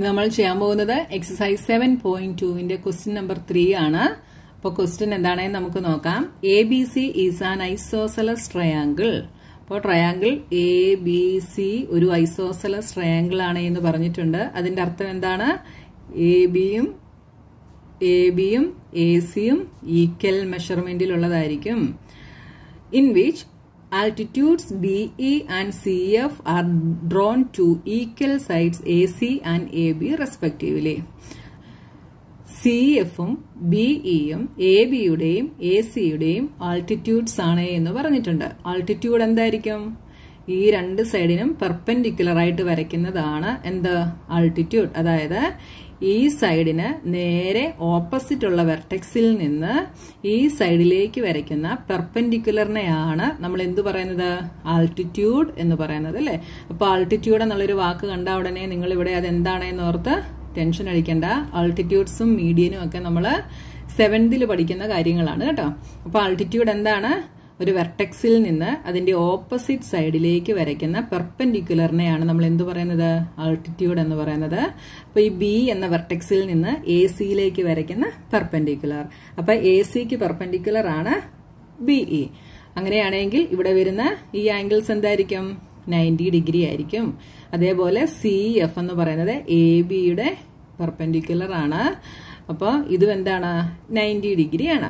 ഇന്ന് നമ്മൾ ചെയ്യാൻ പോകുന്നത് എക്സസൈസ് സെവൻ പോയിന്റ് ടുവിന്റെ ക്വസ്റ്റ്യൻ നമ്പർ ത്രീ ആണ് അപ്പോൾ ക്വസ്റ്റ്യൻ എന്താണെന്ന് നമുക്ക് നോക്കാം A B C is an isosceles triangle അപ്പോൾ ട്രയാങ്കിൾ എ ബി സി ഒരു ഐസോസലസ് ട്രയാങ്കിൾ ആണ് എന്ന് പറഞ്ഞിട്ടുണ്ട് അതിന്റെ അർത്ഥം എന്താണ് എ ബിയും എ ബിയും എ സിയും ഈക്വൽ മെഷർമെന്റിലുള്ളതായിരിക്കും in which Altitudes BE and CF are drawn to equal sides AC and AB respectively. C എഫും ബിഇയും e എ ബിയുടെയും എ സിയുടെയും ആൾട്ടിറ്റ്യൂഡ്സ് ആണ് എന്ന് പറഞ്ഞിട്ടുണ്ട് ആൾട്ടിറ്റ്യൂഡ് എന്തായിരിക്കും ഈ രണ്ട് സൈഡിനും പെർപെൻഡിക്കുലർ ആയിട്ട് വരയ്ക്കുന്നതാണ് എന്ത് ആൾട്ടിറ്റ്യൂഡ് അതായത് ഈ സൈഡിന് നേരെ ഓപ്പോസിറ്റ് ഉള്ള വെർട്ടെക്സിൽ നിന്ന് ഈ സൈഡിലേക്ക് വരയ്ക്കുന്ന പെർപ്പൻഡിക്കുലറിനെയാണ് നമ്മൾ എന്തു പറയുന്നത് ആൾട്ടിറ്റ്യൂഡ് എന്ന് പറയുന്നത് അല്ലേ അപ്പോൾ ആൾട്ടിറ്റ്യൂഡ് എന്നുള്ളൊരു വാക്ക് കണ്ട ഉടനെ നിങ്ങൾ ഇവിടെ നിങ്ങളിവിടെ എന്ന് ഓർത്ത് ടെൻഷൻ അടിക്കേണ്ട ആൾട്ടിറ്റ്യൂഡ്സും മീഡിയനും ഒക്കെ നമ്മൾ സെവൻതിൽ പഠിക്കുന്ന കാര്യങ്ങളാണ് കേട്ടോ അപ്പോൾ ആൾട്ടിറ്റ്യൂഡ് എന്താണ് ഒരു വെർട്ടെക്സിൽ നിന്ന് അതിന്റെ ഓപ്പോസിറ്റ് സൈഡിലേക്ക് വരയ്ക്കുന്ന പെർപ്പൻഡിക്കുലറിനെയാണ് നമ്മൾ എന്ത് പറയുന്നത് ആൾട്ടിറ്റ്യൂഡ് എന്ന് പറയുന്നത് അപ്പോൾ ഈ ബി എന്ന വെർട്ടെക്സിൽ നിന്ന് എ സിയിലേക്ക് വരയ്ക്കുന്ന പെർപ്പൻഡിക്കുലർ അപ്പോൾ എ സിക്ക് പെർപ്പൻഡിക്കുലർ ആണ് ബിഇ e. അങ്ങനെയാണെങ്കിൽ ഇവിടെ വരുന്ന ഈ ആംഗിൾസ് എന്തായിരിക്കും നയൻറ്റി ഡിഗ്രി ആയിരിക്കും അതേപോലെ സി എഫ് e എന്ന് പറയുന്നത് എ ബിയുടെ പെർപ്പൻഡിക്കുലർ ആണ് അപ്പോൾ ഇതും എന്താണ് നയൻറ്റി ഡിഗ്രി ആണ്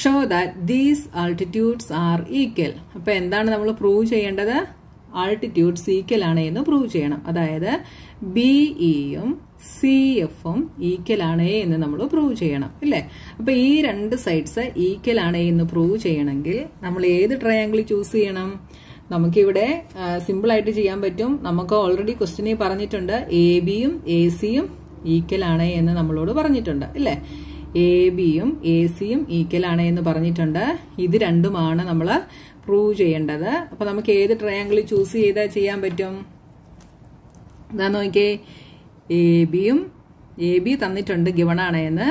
show that these altitudes are equal അപ്പൊ എന്താണ് നമ്മൾ പ്രൂവ് ചെയ്യേണ്ടത് ആൾട്ടിറ്റ്യൂഡ്സ് ഈക്വൽ ആണ് എന്ന് പ്രൂവ് ചെയ്യണം അതായത് ബിഇയും സി എഫും ഈക്വൽ ആണ് എന്ന് നമ്മൾ പ്രൂവ് ചെയ്യണം അല്ലേ അപ്പൊ ഈ രണ്ട് സൈഡ്സ് ഈക്വൽ ആണ് എന്ന് പ്രൂവ് ചെയ്യണമെങ്കിൽ നമ്മൾ ഏത് ട്രയാങ്കിൾ ചൂസ് ചെയ്യണം നമുക്കിവിടെ സിമ്പിളായിട്ട് ചെയ്യാൻ പറ്റും നമുക്ക് ഓൾറെഡി ക്വസ്റ്റിനെ പറഞ്ഞിട്ടുണ്ട് എ ബിയും എ സിയും ഈക്വൽ ആണ് എന്ന് നമ്മളോട് പറഞ്ഞിട്ടുണ്ട് അല്ലേ എ ബിയും എ സിയും ഈക്വലാണ് എന്ന് പറഞ്ഞിട്ടുണ്ട് ഇത് രണ്ടുമാണ് നമ്മൾ പ്രൂവ് ചെയ്യേണ്ടത് അപ്പോൾ നമുക്ക് ഏത് ട്രയാങ്കിൾ ചൂസ് ചെയ്താൽ ചെയ്യാൻ പറ്റും ഇതാ നോക്കിയേ എ ബിയും എ ബി തന്നിട്ടുണ്ട് ഗിവണാണ് എന്ന്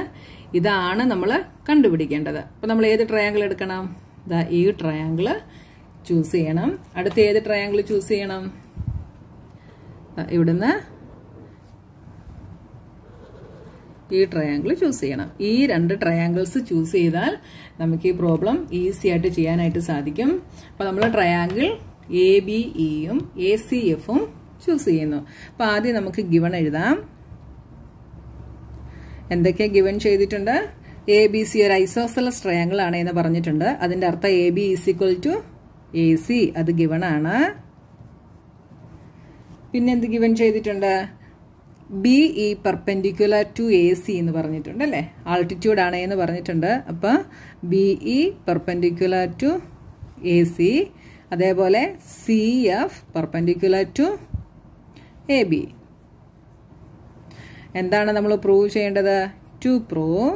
ഇതാണ് നമ്മൾ കണ്ടുപിടിക്കേണ്ടത് അപ്പോൾ നമ്മൾ ഏത് ട്രയാങ്കിൾ എടുക്കണം ഇതാ ഈ ട്രയാങ്കിൾ ചൂസ് ചെയ്യണം അടുത്ത ഏത് ട്രയാങ്കിൾ ചൂസ് ചെയ്യണം ഇവിടുന്ന് ഈ ട്രയാങ്കിൾ ചൂസ് ചെയ്യണം ഈ രണ്ട് ട്രയാങ്കിൾസ് ചൂസ് ചെയ്താൽ നമുക്ക് ഈ പ്രോബ്ലം ഈസി ആയിട്ട് ചെയ്യാനായിട്ട് സാധിക്കും അപ്പോൾ നമ്മൾ ട്രയാങ്കിൾ എ ബി ഇയും എ സി എഫും ചൂസ് ചെയ്യുന്നു അപ്പോൾ ആദ്യം നമുക്ക് ഗിവൺ എഴുതാം എന്തൊക്കെ ഗിവൺ ചെയ്തിട്ടുണ്ട് എ ബി സി ഒരു ഐസോസലസ് ട്രയാങ്കിൾ ആണ് എന്ന് പറഞ്ഞിട്ടുണ്ട് അതിൻ്റെ അർത്ഥം A B is equal to A C അത് ഗിവൺ ആണ് പിന്നെ ഗിവൺ ചെയ്തിട്ടുണ്ട് B E perpendicular to A C എന്ന് പറഞ്ഞിട്ടുണ്ട് അല്ലേ ആൾട്ടിറ്റ്യൂഡ് ആണ് എന്ന് പറഞ്ഞിട്ടുണ്ട് അപ്പോൾ B E perpendicular to A C അതേപോലെ C F perpendicular to A B എന്താണ് നമ്മൾ പ്രൂവ് ചെയ്യേണ്ടത് to prove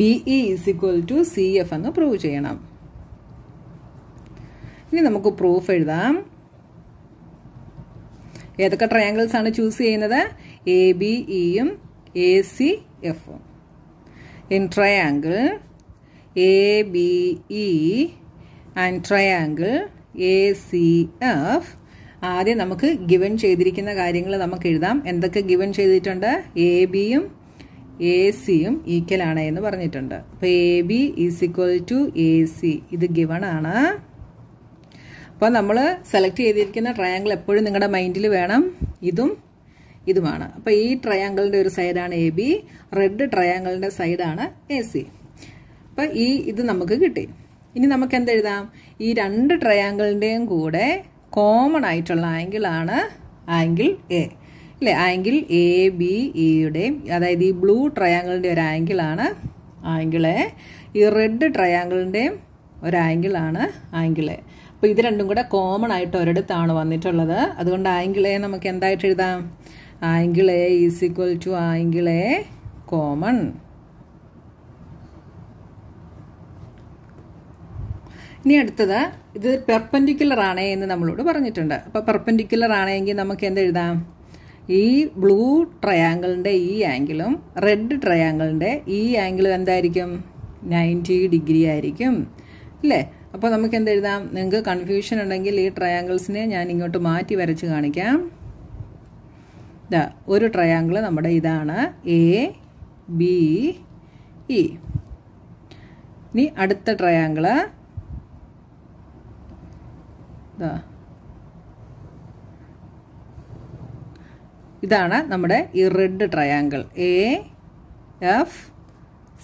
B is equal to C F എന്ന് പ്രൂവ് ചെയ്യണം ഇനി നമുക്ക് പ്രൂഫ് എഴുതാം ഏതൊക്കെ ട്രയാങ്കിൾസ് ആണ് ചൂസ് ചെയ്യുന്നത് എ ബി ഇയും എ സി എഫും in triangle A B E and triangle A C F ആദ്യം നമുക്ക് ഗിവൻ ചെയ്തിരിക്കുന്ന കാര്യങ്ങൾ നമുക്ക് എഴുതാം എന്തൊക്കെ ഗിവൻ ചെയ്തിട്ടുണ്ട് എ ബിയും എ സിയും ഈക്വൽ ആണ് എന്ന് പറഞ്ഞിട്ടുണ്ട് അപ്പോൾ A B is equal to A C ഇത് ഗിവൺ ആണ് അപ്പോൾ നമ്മൾ സെലക്ട് ചെയ്തിരിക്കുന്ന ട്രയാങ്കിൾ എപ്പോഴും നിങ്ങളുടെ മൈൻഡിൽ വേണം ഇതും ഇതുമാണ് അപ്പോൾ ഈ ട്രയാങ്കിളിൻ്റെ ഒരു സൈഡാണ് എ ബി റെഡ് ട്രയാങ്കിളിൻ്റെ സൈഡാണ് എ സി അപ്പോൾ ഈ ഇത് നമുക്ക് കിട്ടി ഇനി നമുക്ക് എന്തെഴുതാം ഈ രണ്ട് ട്രയാങ്കിളിൻ്റെയും കൂടെ കോമൺ ആയിട്ടുള്ള ആംഗിളാണ് ആംഗിൾ എ അല്ലേ ആംഗിൾ എ ബി ഇയുടെയും e അതായത് ഈ ബ്ലൂ ട്രയാങ്കിളിൻ്റെ ഒരു ആംഗിളാണ് ആംഗിൾ എ ഈ റെഡ് ട്രയാങ്കിളിൻ്റെയും ഒരു ആംഗിളാണ് ആംഗിൾ എ അപ്പോൾ ഇത് രണ്ടും കൂടെ കോമൺ ആയിട്ട് ഒരിടത്താണ് വന്നിട്ടുള്ളത് അതുകൊണ്ട് ആംഗിൾ എ നമുക്ക് എന്തായിട്ട് എഴുതാം angle A is equal to angle A common ഇനി അടുത്തത് ഇത് പെർപ്പൻഡിക്കുലർ ആണേ എന്ന് നമ്മളോട് പറഞ്ഞിട്ടുണ്ട് അപ്പോൾ പെർപ്പൻഡിക്കുലർ ആണെങ്കിൽ നമുക്ക് എന്ത് എഴുതാം ഈ ബ്ലൂ ട്രയാങ്കിളിന്റെ ഈ ആംഗിളും റെഡ് ട്രയാങ്കിളിന്റെ ഈ ആംഗിളും എന്തായിരിക്കും നയൻറ്റി ഡിഗ്രി ആയിരിക്കും അല്ലേ അപ്പോൾ നമുക്ക് എന്ത് എഴുതാം നിങ്ങൾക്ക് കൺഫ്യൂഷൻ ഉണ്ടെങ്കിൽ ഈ ട്രയാങ്കിൾസിനെ ഞാൻ ഇങ്ങോട്ട് മാറ്റി വരച്ച് കാണിക്കാം ഇതാ ഒരു ട്രയാങ്കിള് നമ്മുടെ ഇതാണ് എ ബി ഇ ഇനി അടുത്ത ട്രയാങ്കിള് ഇതാണ് നമ്മുടെ ഈ red triangle A F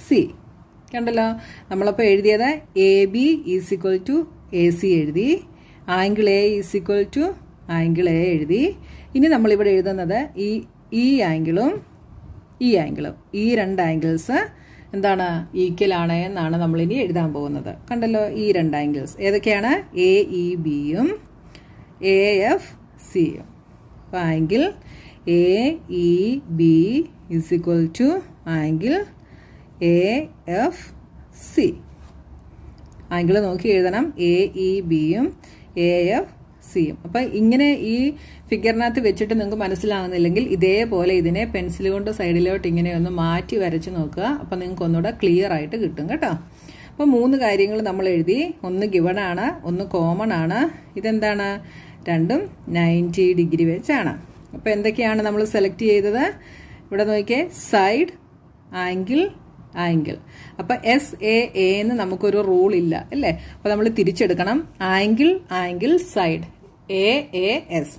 C കണ്ടല്ലോ നമ്മളപ്പോൾ എഴുതിയത് A B is equal to A C എഴുതി angle A is equal to angle A എഴുതി ഇനി നമ്മളിവിടെ എഴുതുന്നത് ഈ ഈ ആംഗിളും ഈ ആംഗിളും ഈ രണ്ട് ആംഗിൾസ് എന്താണ് ഈക്വൽ ആണ് എന്നാണ് നമ്മളിനി എഴുതാൻ പോകുന്നത് കണ്ടല്ലോ ഈ രണ്ട് ആംഗിൾസ് ഏതൊക്കെയാണ് എ ഇ e, ബിയും എ എഫ് സിയും അപ്പോൾ angle A E B is equal to angle A F C angle നോക്കി എഴുതണം എ ഇ e, ബിയും എ എഫ് സിയും അപ്പം ഇങ്ങനെ ഈ ഫിഗറിനകത്ത് വെച്ചിട്ട് നിങ്ങൾക്ക് മനസ്സിലാകുന്നില്ലെങ്കിൽ ഇതേപോലെ ഇതിനെ പെൻസിൽ കൊണ്ട് സൈഡിലോട്ട് ഇങ്ങനെ ഒന്ന് മാറ്റി വരച്ച് നോക്കുക അപ്പം നിങ്ങൾക്ക് ഒന്നുകൂടെ ക്ലിയർ ആയിട്ട് കിട്ടും കേട്ടോ അപ്പോൾ മൂന്ന് കാര്യങ്ങൾ നമ്മൾ എഴുതി ഒന്ന് ഗിവൺ ആണ് ഒന്ന് കോമൺ ആണ് ഇതെന്താണ് രണ്ടും നയൻറ്റി ഡിഗ്രി വെച്ചാണ് അപ്പോൾ എന്തൊക്കെയാണ് നമ്മൾ സെലക്ട് ചെയ്തത് ഇവിടെ നോക്കിയേ സൈഡ് ആംഗിൾ ആംഗിൾ അപ്പൊ എസ് എ എ എന്ന് നമുക്കൊരു റൂൾ ഇല്ല അല്ലേ അപ്പോൾ നമ്മൾ തിരിച്ചെടുക്കണം angle angle side A A S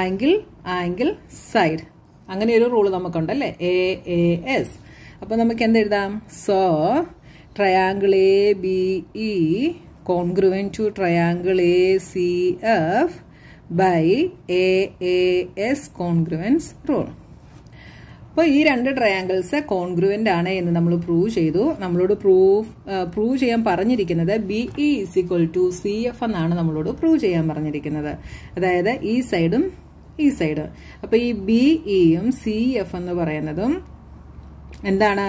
angle angle side അങ്ങനെ ഒരു റൂൾ അല്ലേ എ എ എസ് അപ്പോൾ നമുക്ക് എന്തെഴുതാം so triangle A B E congruent to triangle A C F by A A S congruence rule അപ്പോൾ ഈ രണ്ട് ട്രയാങ്കിൾസ് കോൺഗ്രുവൻ്റ് ആണ് എന്ന് നമ്മൾ പ്രൂവ് ചെയ്തു നമ്മളോട് പ്രൂഫ് പ്രൂവ് ചെയ്യാൻ പറഞ്ഞിരിക്കുന്നത് B E is equal to C F എന്നാണ് നമ്മളോട് പ്രൂവ് ചെയ്യാൻ പറഞ്ഞിരിക്കുന്നത് അതായത് ഈ സൈഡും ഈ സൈഡ് അപ്പോൾ ഈ ബി ഇയും e സി എഫ് എന്ന് പറയുന്നതും എന്താണ്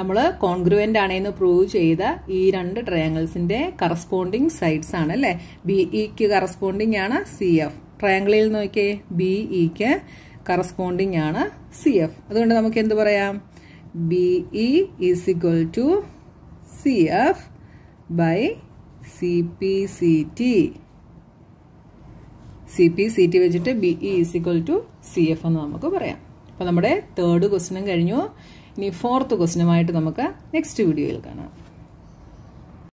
നമ്മൾ കോൺഗ്രുവൻ്റ് ആണെന്ന് പ്രൂവ് ചെയ്ത ഈ രണ്ട് ട്രയാങ്കിൾസിൻ്റെ കറസ്പോണ്ടിങ് സൈഡ്സ് ആണ് അല്ലേ ബി ഇക്ക് കറസ്പോണ്ടിങ് ആണ് സി എഫ് ട്രയാങ്കിളിൽ നോക്കിയേ ബി ഇക്ക് e കറസ്പോണ്ടിങ് ആണ് സി എഫ് അതുകൊണ്ട് നമുക്ക് എന്ത് പറയാം B E is equal to C F by C P C T C P C T വെച്ചിട്ട് B E is equal to C F എന്ന് നമുക്ക് പറയാം അപ്പോൾ നമ്മുടെ തേർഡ് ക്വസ്റ്റിനും കഴിഞ്ഞു ഇനി ഫോർത്ത് ക്വസ്റ്റിനുമായിട്ട് നമുക്ക് നെക്സ്റ്റ് വീഡിയോയിൽ കാണാം